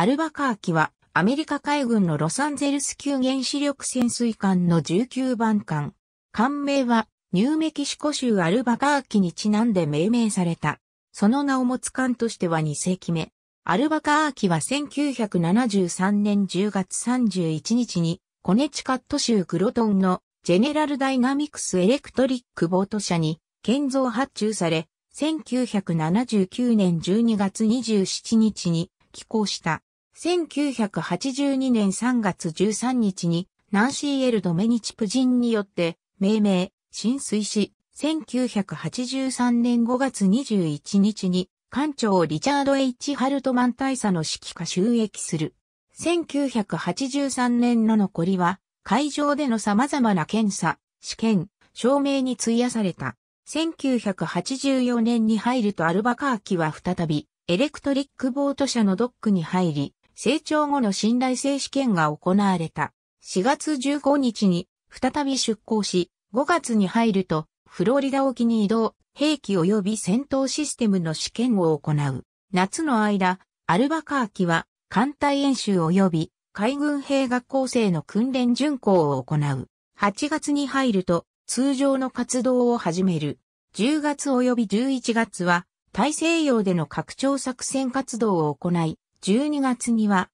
アルバカーキはアメリカ海軍のロサンゼルス級原子力潜水艦の19番艦。艦名はニューメキシコ州アルバカーキにちなんで命名された。その名を持つ艦としては2世紀目。アルバカーキは1973年10月31日にコネチカット州クロトンのジェネラルダイナミクスエレクトリックボート社に建造発注され、1979年12月27日に寄港した。1982年3月13日に、ナンシー・エル・ドメニチ・プ人によって、命名、浸水し、1983年5月21日に、艦長リチャード・ H・ ハルトマン大佐の指揮下収益する。1983年の残りは、会場での様々な検査、試験、証明に費やされた。1984年に入るとアルバカーキは再び、エレクトリックボート社のドックに入り、成長後の信頼性試験が行われた。4月15日に再び出港し、5月に入ると、フロリダ沖に移動、兵器及び戦闘システムの試験を行う。夏の間、アルバカーキは、艦隊演習及び海軍兵学校生の訓練巡行を行う。8月に入ると、通常の活動を始める。10月及び11月は、大西洋での拡張作戦活動を行い、12月には、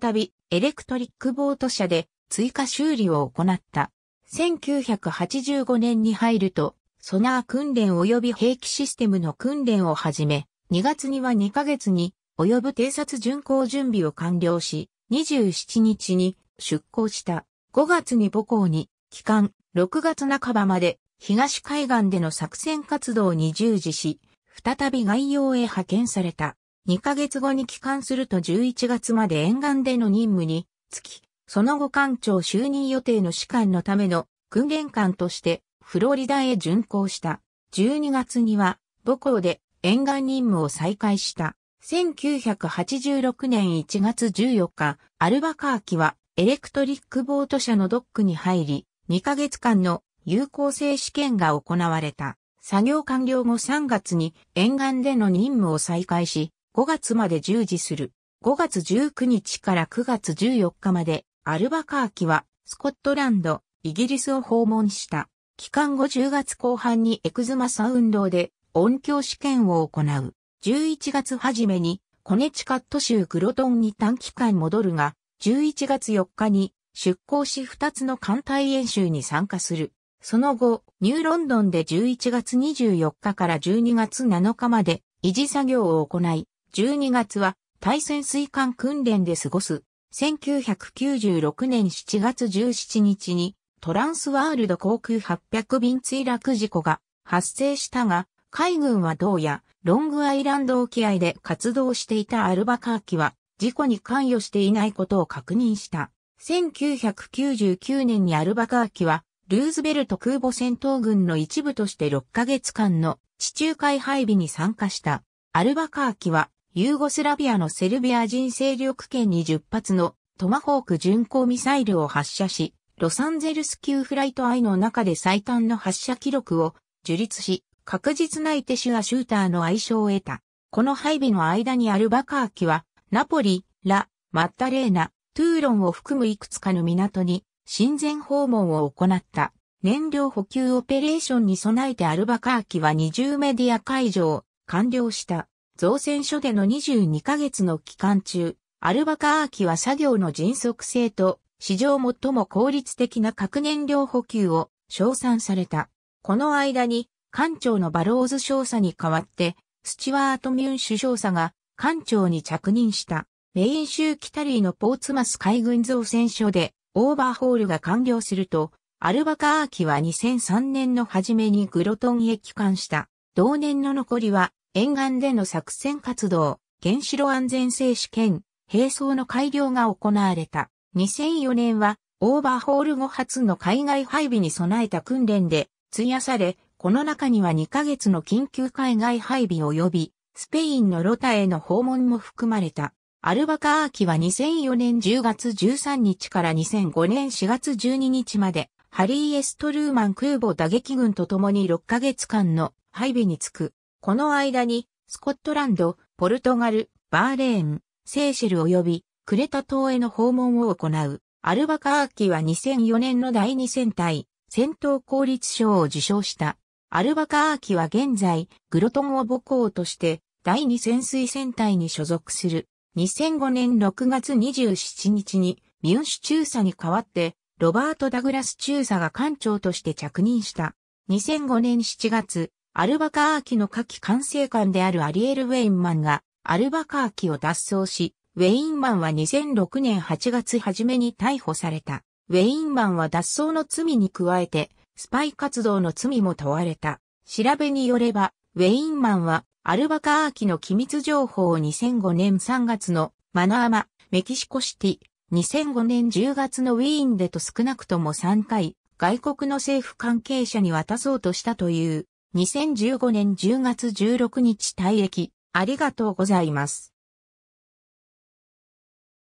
再びエレクトリックボート車で追加修理を行った。1985年に入ると、ソナー訓練及び兵器システムの訓練をはじめ、2月には2ヶ月に及ぶ偵察巡航準備を完了し、27日に出港した。5月に母港に、帰還、6月半ばまで東海岸での作戦活動に従事し、再び外洋へ派遣された。2ヶ月後に帰還すると11月まで沿岸での任務に就き、その後艦長就任予定の士官のための訓練艦としてフロリダへ巡航した。12月には母校で沿岸任務を再開した。1986年1月14日、アルバカーキはエレクトリックボート社のドックに入り、2ヶ月間の有効性試験が行われた。作業完了後3月に沿岸での任務を再開し、5月まで従事する。5月19日から9月14日まで、アルバカーキは、スコットランド、イギリスを訪問した。期間後10月後半にエクズマサ運動で音響試験を行う。11月初めにコネチカット州グロトンに短期間戻るが、11月4日に出港し2つの艦隊演習に参加する。その後、ニューロンドンで11月24日から12月7日まで維持作業を行い、12月は対潜水艦訓練で過ごす。1996年7月17日にトランスワールド航空800便墜落事故が発生したが、海軍は同やロングアイランド沖合で活動していたアルバカーキは事故に関与していないことを確認した。1999年にアルバカーキはルーズベルト空母戦闘軍の一部として6ヶ月間の地中海配備に参加した。アルバカーキはユーゴスラビアのセルビア人勢力圏に10発のトマホーク巡航ミサイルを発射し、ロサンゼルス級フライトアイの中で最短の発射記録を樹立し、確実なイテシュアシューターの愛称を得た。この配備の間にアルバカーキは、ナポリ、ラ、マッタレーナ、トゥーロンを含むいくつかの港に、親善訪問を行った。燃料補給オペレーションに備えてアルバカーキは20メディア会場を完了した。造船所での22ヶ月の期間中、アルバカーキは作業の迅速性と、史上最も効率的な核燃料補給を称賛された。この間に、艦長のバローズ少佐に代わって、スチュワート・ミュン首相佐が艦長に着任した。メイン州キタリーのポーツマス海軍造船所でオーバーホールが完了すると、アルバカーキは2003年の初めにグロトンへ帰還した。同年の残りは沿岸での作戦活動、原子炉安全性試験、並走の改良が行われた。2004年は、オーバーホール後初の海外配備に備えた訓練で、費やされ、この中には2ヶ月の緊急海外配備及び、スペインのロタへの訪問も含まれた。アルバカアーキは2004年10月13日から2005年4月12日まで、ハリー・エストルーマン空母打撃軍と共に6ヶ月間の配備につく。この間に、スコットランド、ポルトガル、バーレーン、セーシェル及びクレタ島への訪問を行う。アルバカーキは2004年の第2戦隊、戦闘効率賞を受賞した。アルバカーキは現在、グロトンを母校として、第2潜水戦隊に所属する。2005年6月27日に、ミュンシュ中佐に代わって、ロバート・ダグラス中佐が艦長として着任した。2005年7月、アルバカーキの夏季管制官であるアリエル・ウェインマンが、アルバカーキを脱走し、ウェインマンは2006年8月初めに逮捕された。ウェインマンは脱走の罪に加えて、スパイ活動の罪も問われた。調べによれば、ウェインマンは、アルバカーキの機密情報を2005年3月のマナーマ、メキシコシティ、2005年10月のウィーンでと少なくとも3回、外国の政府関係者に渡そうとしたという2015年10月16日退役。ありがとうございます。